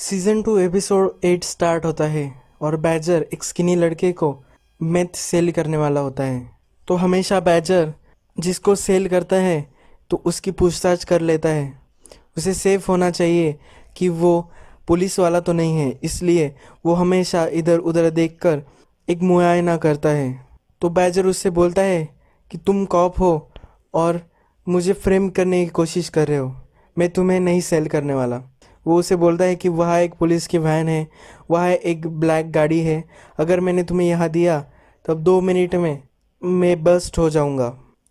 season two episode eight start होता है और बैजर एक स्किनी लड़के को मेथ सेल करने वाला होता है तो हमेशा बैजर जिसको सेल करता है तो उसकी पूछताछ कर लेता है उसे सेफ होना चाहिए कि वो पुलिस वाला तो नहीं है इसलिए वो हमेशा इधर उधर देखकर एक मुआयना करता है तो बैजर उससे बोलता है कि तुम कॉप हो और मुझे फ्रेम करने की कोशिश कर रहे हो मैं तुम्हें नहीं सेल करने वाला वो उसे बोलता है कि वहाँ एक पुलिस की वैन है वहाँ एक ब्लैक गाड़ी है अगर मैंने तुम्हें यहाँ दिया तब तो दो मिनट में मैं बस्ट हो जाऊँगा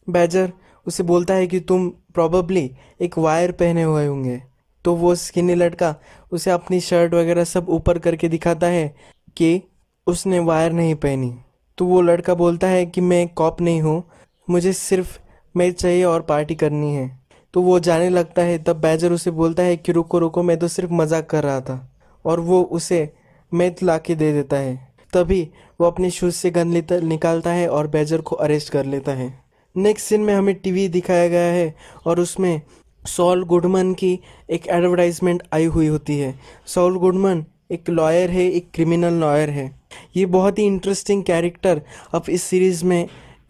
बैजर उसे बोलता है कि तुम प्रॉबली एक वायर पहने हुए होंगे तो वो स्किनी लड़का उसे अपनी शर्ट वगैरह सब ऊपर करके दिखाता है कि उसने वायर नहीं पहनी तो वो लड़का बोलता है कि मैं कॉप नहीं हूँ मुझे सिर्फ मैच चाहिए और पार्टी करनी है तो वो जाने लगता है तब बैजर उसे बोलता है कि रुको रुको मैं तो सिर्फ मजाक कर रहा था और वो उसे मैथ ला के दे देता है तभी वो अपने शूज़ से गन लेता निकालता है और बैजर को अरेस्ट कर लेता है नेक्स्ट सीन में हमें टीवी दिखाया गया है और उसमें सॉल गुडमन की एक एडवर्टाइजमेंट आई हुई होती है सॉल गुडमन एक लॉयर है एक क्रिमिनल लॉयर है ये बहुत ही इंटरेस्टिंग कैरेक्टर अब इस सीरीज़ में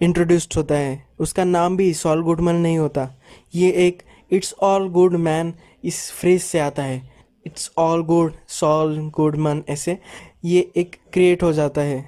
इंट्रोड्यूस्ड होता है उसका नाम भी सॉल गुडमन नहीं होता ये एक इट्स ऑल गुड मैन इस फ्रेज से आता है it's all good Saul Goodman ऐसे ये एक क्रिएट हो जाता है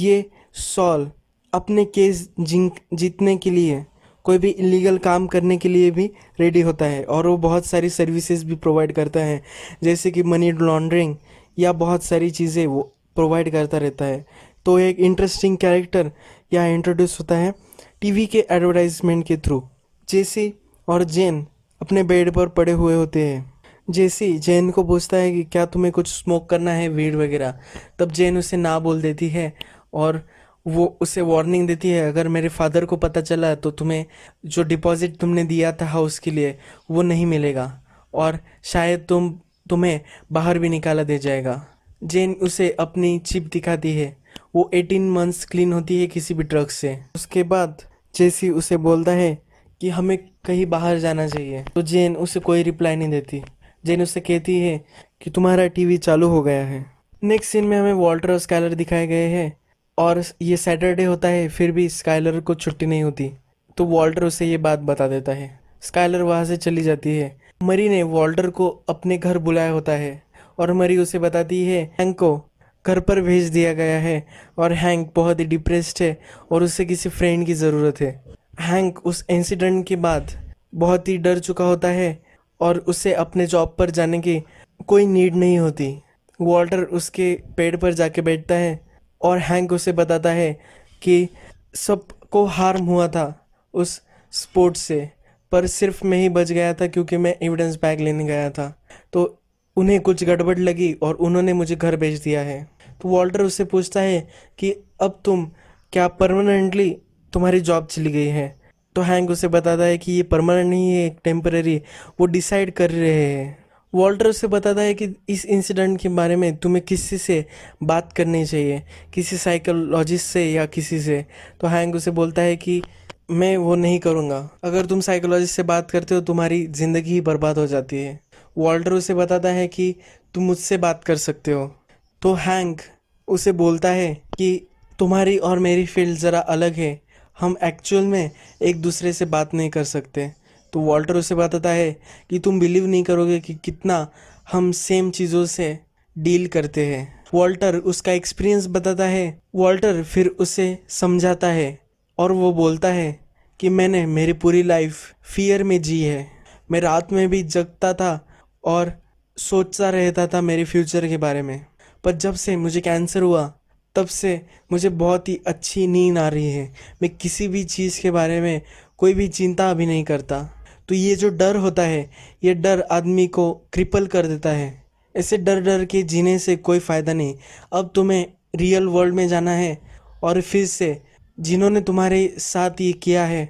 ये सॉल अपने केस जिंक जीतने के लिए कोई भी इलीगल काम करने के लिए भी रेडी होता है और वो बहुत सारी सर्विसेज भी प्रोवाइड करता है जैसे कि मनी लॉन्ड्रिंग या बहुत सारी चीज़ें वो प्रोवाइड करता रहता है तो एक इंटरेस्टिंग कैरेक्टर यहाँ इंट्रोड्यूस होता है टीवी के एडवर्टाइजमेंट के थ्रू जेसी और जेन अपने बेड पर पड़े हुए होते हैं जेसी जैन को पूछता है कि क्या तुम्हें कुछ स्मोक करना है वीड वगैरह तब जैन उसे ना बोल देती है और वो उसे वार्निंग देती है अगर मेरे फादर को पता चला तो तुम्हें जो डिपॉजिट तुमने दिया था हाउस के लिए वो नहीं मिलेगा और शायद तुम तुम्हें बाहर भी निकाला दे जाएगा जेन उसे अपनी चिप दिखाती है वो एटीन मंथ्स क्लीन होती है किसी भी ड्रग से उसके बाद जेसी उसे बोलता है कि हमें कहीं बाहर जाना चाहिए तो जेन उसे कोई रिप्लाई नहीं देती जेन उसे कहती है कि तुम्हारा टीवी चालू हो गया है नेक्स्ट सीन में हमें वॉल्टर और स्काइलर दिखाए गए हैं और ये सैटरडे होता है फिर भी स्काइलर को छुट्टी नहीं होती तो वॉल्टर उसे ये बात बता देता है स्काइलर वहाँ से चली जाती है मरी ने वॉल्टर को अपने घर बुलाया होता है और मरी उसे बताती है हैंक को घर पर भेज दिया गया है और हैंक बहुत ही डिप्रेस्ड है और उसे किसी फ्रेंड की ज़रूरत है हैंक उस इंसिडेंट के बाद बहुत ही डर चुका होता है और उसे अपने जॉब पर जाने की कोई नीड नहीं होती वॉल्टर उसके पेड़ पर जाके बैठता है और हैंक उसे बताता है कि सबको हार्म हुआ था उस स्पोर्ट से पर सिर्फ मैं ही बच गया था क्योंकि मैं एविडेंस बैग लेने गया था तो उन्हें कुछ गड़बड़ लगी और उन्होंने मुझे घर भेज दिया है तो वॉल्टर उससे पूछता है कि अब तुम क्या परमानेंटली तुम्हारी जॉब चली गई है तो हैंग उसे बताता है कि ये परमानेंट नहीं है टेम्पररी वो डिसाइड कर रहे हैं वॉल्टर उसे बताता है कि इस इंसिडेंट के बारे में तुम्हें किसी से बात करनी चाहिए किसी साइकोलॉजिस्ट से या किसी से तो हैंग उसे बोलता है कि मैं वो नहीं करूँगा अगर तुम साइकोलॉजिस्ट से बात करते हो तुम्हारी ज़िंदगी ही बर्बाद हो जाती है वॉल्टर उसे बताता है कि तुम मुझसे बात कर सकते हो तो हैंग उसे बोलता है कि तुम्हारी और मेरी फील्ड ज़रा अलग है हम एक्चुअल में एक दूसरे से बात नहीं कर सकते तो वॉल्टर उसे बताता है कि तुम बिलीव नहीं करोगे कि कितना हम सेम चीज़ों से डील करते हैं वॉल्टर उसका एक्सपीरियंस बताता है वॉल्टर फिर उसे समझाता है और वो बोलता है कि मैंने मेरी पूरी लाइफ फियर में जी है मैं रात में भी जगता था और सोचता रहता था मेरे फ्यूचर के बारे में पर जब से मुझे कैंसर हुआ तब से मुझे बहुत ही अच्छी नींद आ रही है मैं किसी भी चीज़ के बारे में कोई भी चिंता अभी नहीं करता तो ये जो डर होता है ये डर आदमी को क्रिपल कर देता है ऐसे डर डर के जीने से कोई फ़ायदा नहीं अब तुम्हें रियल वर्ल्ड में जाना है और फिर से जिन्होंने तुम्हारे साथ ये किया है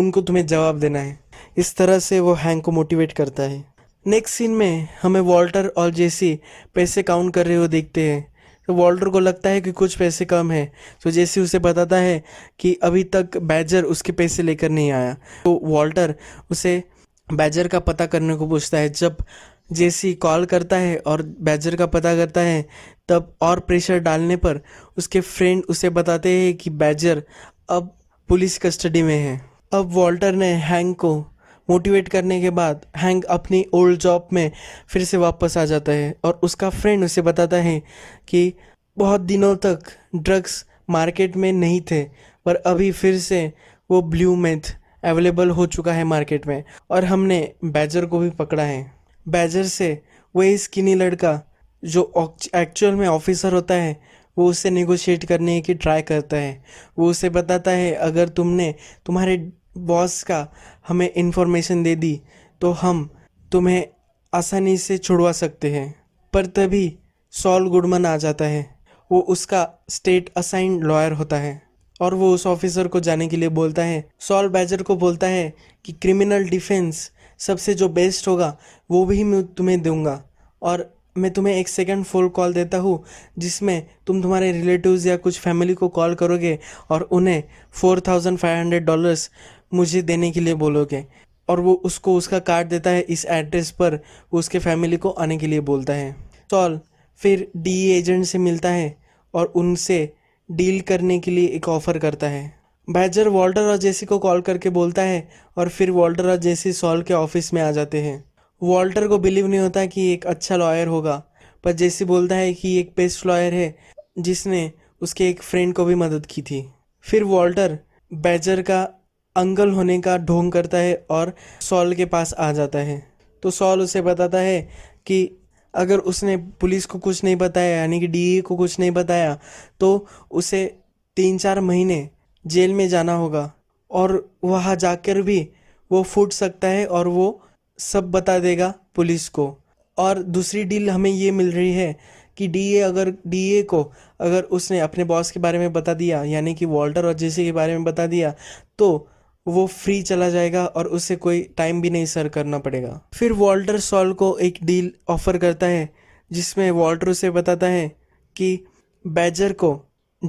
उनको तुम्हें जवाब देना है इस तरह से वो हैंक को मोटिवेट करता है नेक्स्ट सीन में हमें वॉल्टर और जेसी पैसे काउंट कर रहे हो देखते हैं तो वॉल्टर को लगता है कि कुछ पैसे कम हैं तो जैसे उसे बताता है कि अभी तक बैजर उसके पैसे लेकर नहीं आया तो वॉल्टर उसे बैजर का पता करने को पूछता है जब जेसी कॉल करता है और बैजर का पता करता है तब और प्रेशर डालने पर उसके फ्रेंड उसे बताते हैं कि बैजर अब पुलिस कस्टडी में है अब वॉल्टर ने हैंग को मोटिवेट करने के बाद हैंग अपनी ओल्ड जॉब में फिर से वापस आ जाता है और उसका फ्रेंड उसे बताता है कि बहुत दिनों तक ड्रग्स मार्केट में नहीं थे पर अभी फिर से वो ब्लू मेथ अवेलेबल हो चुका है मार्केट में और हमने बैजर को भी पकड़ा है बैजर से वही स्किनी लड़का जो एक्चुअल में ऑफिसर होता है वो उसे नेगोशिएट करने की ट्राई करता है वो उसे बताता है अगर तुमने तुम्हारे बॉस का हमें इन्फॉर्मेशन दे दी तो हम तुम्हें आसानी से छुड़वा सकते हैं पर तभी सॉल गुडमन आ जाता है वो उसका स्टेट असाइंड लॉयर होता है और वो उस ऑफिसर को जाने के लिए बोलता है सॉल बैजर को बोलता है कि क्रिमिनल डिफेंस सबसे जो बेस्ट होगा वो भी मैं तुम्हें दूंगा और मैं तुम्हें एक सेकंड फ़ोन कॉल देता हूँ जिसमें तुम तुम्हारे रिलेटिव्स या कुछ फैमिली को कॉल करोगे और उन्हें four thousand five hundred dollars मुझे देने के लिए बोलोगे और वो उसको उसका कार्ड देता है इस एड्रेस पर वो उसके फैमिली को आने के लिए बोलता है सॉल फिर डी एजेंट से मिलता है और उनसे डील करने के लिए एक ऑफ़र करता है बैजर वॉल्टर और जेसी को कॉल करके बोलता है और फिर वॉल्टर और जेसी सॉल के ऑफिस में आ जाते हैं वॉल्टर को बिलीव नहीं होता कि एक अच्छा लॉयर होगा पर जेसी बोलता है कि एक बेस्ट लॉयर है जिसने उसके एक फ्रेंड को भी मदद की थी फिर वॉल्टर बैजर का अंकल होने का ढोंग करता है और सॉल के पास आ जाता है तो सॉल उसे बताता है कि अगर उसने पुलिस को कुछ नहीं बताया यानी कि डी को कुछ नहीं बताया तो उसे तीन चार महीने जेल में जाना होगा और वहाँ जाकर भी वो फूट सकता है और वो सब बता देगा पुलिस को और दूसरी डील हमें ये मिल रही है कि डीए अगर डीए को अगर उसने अपने बॉस के बारे में बता दिया यानी कि वॉल्टर और जेसी के बारे में बता दिया तो वो फ्री चला जाएगा और उसे कोई टाइम भी नहीं सर करना पड़ेगा फिर वॉल्टर सॉल को एक डील ऑफर करता है जिसमें वॉल्टर उसे बताता है कि बैजर को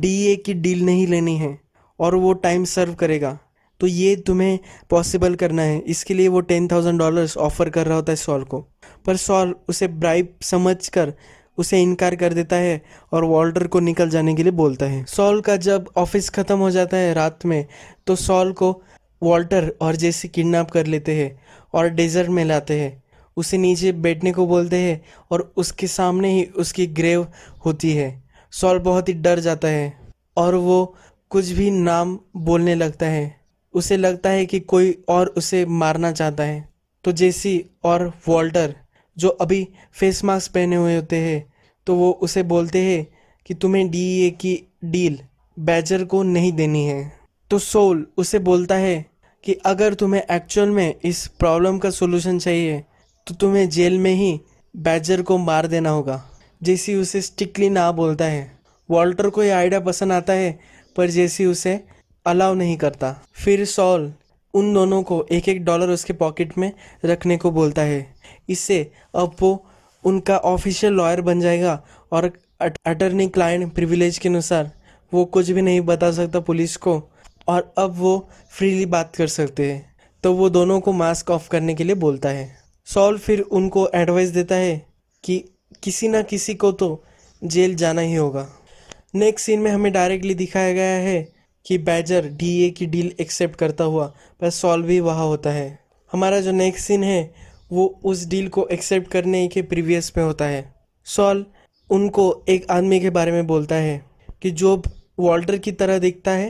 डीए की डील नहीं लेनी है और वो टाइम सर्व करेगा तो ये तुम्हें पॉसिबल करना है इसके लिए वो टेन थाउजेंड डॉलर ऑफर कर रहा होता है सॉल को पर सॉल उसे ब्राइब समझ कर उसे इनकार कर देता है और वॉल्टर को निकल जाने के लिए बोलता है सॉल का जब ऑफिस ख़त्म हो जाता है रात में तो सॉल को वॉल्टर और जेसी किडनैप कर लेते हैं और डेजर्ट में लाते हैं उसे नीचे बैठने को बोलते हैं और उसके सामने ही उसकी ग्रेव होती है सॉल बहुत ही डर जाता है और वो कुछ भी नाम बोलने लगता है उसे लगता है कि कोई और उसे मारना चाहता है तो जेसी और वॉल्टर जो अभी फेस मास्क पहने हुए होते हैं तो वो उसे बोलते हैं कि तुम्हें डी की डील बैजर को नहीं देनी है तो सोल उसे बोलता है कि अगर तुम्हें एक्चुअल में इस प्रॉब्लम का सोल्यूशन चाहिए तो तुम्हें जेल में ही बैजर को मार देना होगा जेसी उसे स्टिकली ना बोलता है वॉल्टर को यह आइडिया पसंद आता है पर जेसी उसे अलाउ नहीं करता फिर सॉल उन दोनों को एक एक डॉलर उसके पॉकेट में रखने को बोलता है इससे अब वो उनका ऑफिशियल लॉयर बन जाएगा और अटर्नी क्लाइंट प्रिविलेज के अनुसार वो कुछ भी नहीं बता सकता पुलिस को और अब वो फ्रीली बात कर सकते हैं तो वो दोनों को मास्क ऑफ करने के लिए बोलता है सॉल फिर उनको एडवाइस देता है कि किसी ना किसी को तो जेल जाना ही होगा नेक्स्ट सीन में हमें डायरेक्टली दिखाया गया है कि बैजर डीए की डील एक्सेप्ट करता हुआ पर सॉल्व भी वहाँ होता है हमारा जो नेक्स्ट सीन है वो उस डील को एक्सेप्ट करने के प्रीवियस में होता है सॉल उनको एक आदमी के बारे में बोलता है कि जो वॉल्टर की तरह दिखता है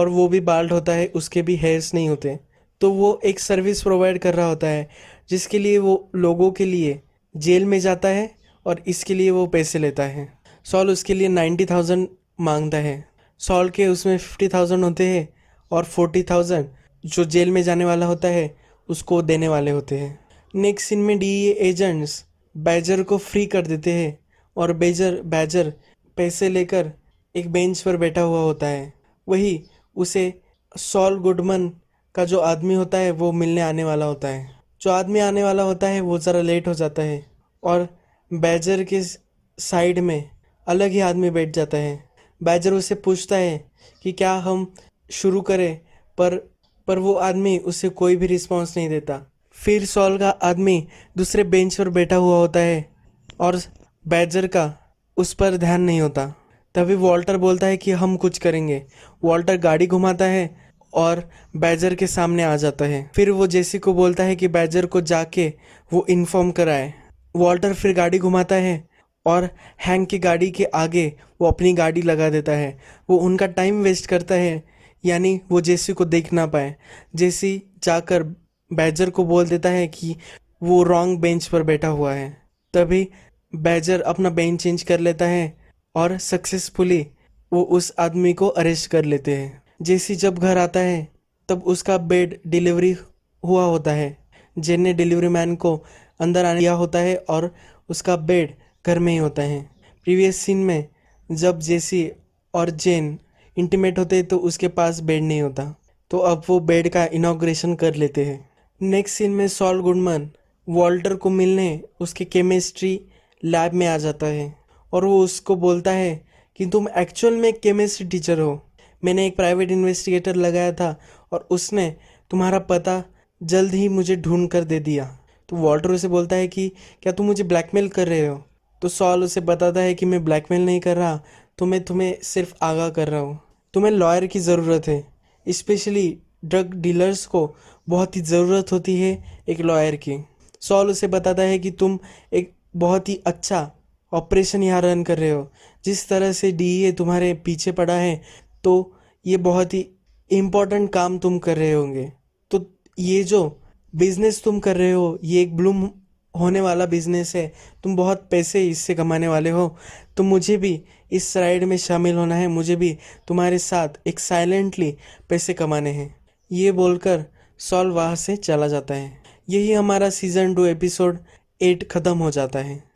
और वो भी बाल्ड होता है उसके भी हेयर्स नहीं होते तो वो एक सर्विस प्रोवाइड कर रहा होता है जिसके लिए वो लोगों के लिए जेल में जाता है और इसके लिए वो पैसे लेता है सॉल उसके लिए नाइन्टी थाउजेंड मांगता है सॉल के उसमें फिफ्टी थाउजेंड होते हैं और फोर्टी थाउजेंड जो जेल में जाने वाला होता है उसको देने वाले होते हैं नेक्स्ट सीन में डी एजेंट्स बैजर को फ्री कर देते हैं और बेजर बैजर पैसे लेकर एक बेंच पर बैठा हुआ होता है वही उसे सॉल गुडमन का जो आदमी होता है वो मिलने आने वाला होता है जो आदमी आने वाला होता है वो ज़रा लेट हो जाता है और बैजर के साइड में अलग ही आदमी बैठ जाता है बैजर उसे पूछता है कि क्या हम शुरू करें पर पर वो आदमी उसे कोई भी रिस्पांस नहीं देता फिर सॉल का आदमी दूसरे बेंच पर बैठा हुआ होता है और बैजर का उस पर ध्यान नहीं होता तभी वॉल्टर बोलता है कि हम कुछ करेंगे वॉल्टर गाड़ी घुमाता है और बैजर के सामने आ जाता है फिर वो जेसी को बोलता है कि बैजर को जाके वो इन्फॉर्म कराए वॉल्टर फिर गाड़ी घुमाता है और हैंक की गाड़ी के आगे वो अपनी गाड़ी लगा देता है वो उनका टाइम वेस्ट करता है यानी वो जेसी को देख ना पाए जेसी जाकर बैजर को बोल देता है कि वो रॉन्ग बेंच पर बैठा हुआ है तभी बैजर अपना बेंच चेंज कर लेता है और सक्सेसफुली वो उस आदमी को अरेस्ट कर लेते हैं जेसी जब घर आता है तब उसका बेड डिलीवरी हुआ होता है जेन ने डिलीवरी मैन को अंदर आने दिया होता है और उसका बेड घर में ही होता है प्रीवियस सीन में जब जेसी और जेन इंटीमेट होते तो उसके पास बेड नहीं होता तो अब वो बेड का इनाग्रेशन कर लेते हैं नेक्स्ट सीन में सॉल गुडमन वॉल्टर को मिलने उसके केमिस्ट्री लैब में आ जाता है और वो उसको बोलता है कि तुम एक्चुअल में केमिस्ट्री टीचर हो मैंने एक प्राइवेट इन्वेस्टिगेटर लगाया था और उसने तुम्हारा पता जल्द ही मुझे ढूंढ कर दे दिया तो वॉल्टर उसे बोलता है कि क्या तुम मुझे ब्लैकमेल कर रहे हो तो सॉल उसे बताता है कि मैं ब्लैकमेल नहीं कर रहा तो मैं तुम्हें सिर्फ आगाह कर रहा हूँ तुम्हें लॉयर की ज़रूरत है स्पेशली ड्रग डीलर्स को बहुत ही ज़रूरत होती है एक लॉयर की सॉल उसे बताता है कि तुम एक बहुत ही अच्छा ऑपरेशन यहाँ रन कर रहे हो जिस तरह से डी e तुम्हारे पीछे पड़ा है तो ये बहुत ही इम्पोर्टेंट काम तुम कर रहे होंगे तो ये जो बिजनेस तुम कर रहे हो ये एक ब्लूम होने वाला बिजनेस है तुम बहुत पैसे इससे कमाने वाले हो तो मुझे भी इस राइड में शामिल होना है मुझे भी तुम्हारे साथ एक साइलेंटली पैसे कमाने हैं ये बोलकर सॉल्व वहाँ से चला जाता है यही हमारा सीज़न टू एपिसोड एट ख़त्म हो जाता है